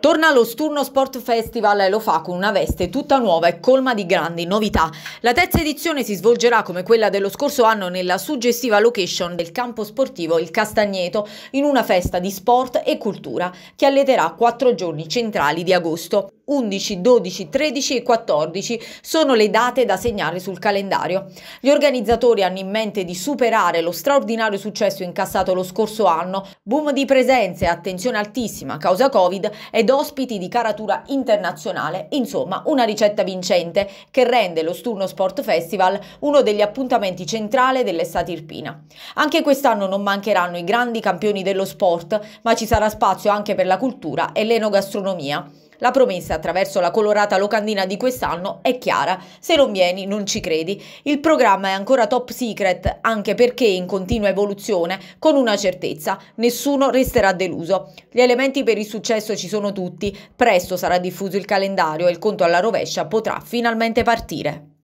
Torna allo Sturno Sport Festival e lo fa con una veste tutta nuova e colma di grandi novità. La terza edizione si svolgerà come quella dello scorso anno nella suggestiva location del campo sportivo Il Castagneto, in una festa di sport e cultura che alleterà quattro giorni centrali di agosto. 11, 12, 13 e 14 sono le date da segnare sul calendario. Gli organizzatori hanno in mente di superare lo straordinario successo incassato lo scorso anno, boom di presenze, e attenzione altissima a causa Covid ed ospiti di caratura internazionale, insomma una ricetta vincente che rende lo Sturno Sport Festival uno degli appuntamenti centrali dell'estate irpina. Anche quest'anno non mancheranno i grandi campioni dello sport, ma ci sarà spazio anche per la cultura e l'enogastronomia. La promessa attraverso la colorata locandina di quest'anno è chiara, se non vieni non ci credi. Il programma è ancora top secret, anche perché in continua evoluzione, con una certezza, nessuno resterà deluso. Gli elementi per il successo ci sono tutti, presto sarà diffuso il calendario e il conto alla rovescia potrà finalmente partire.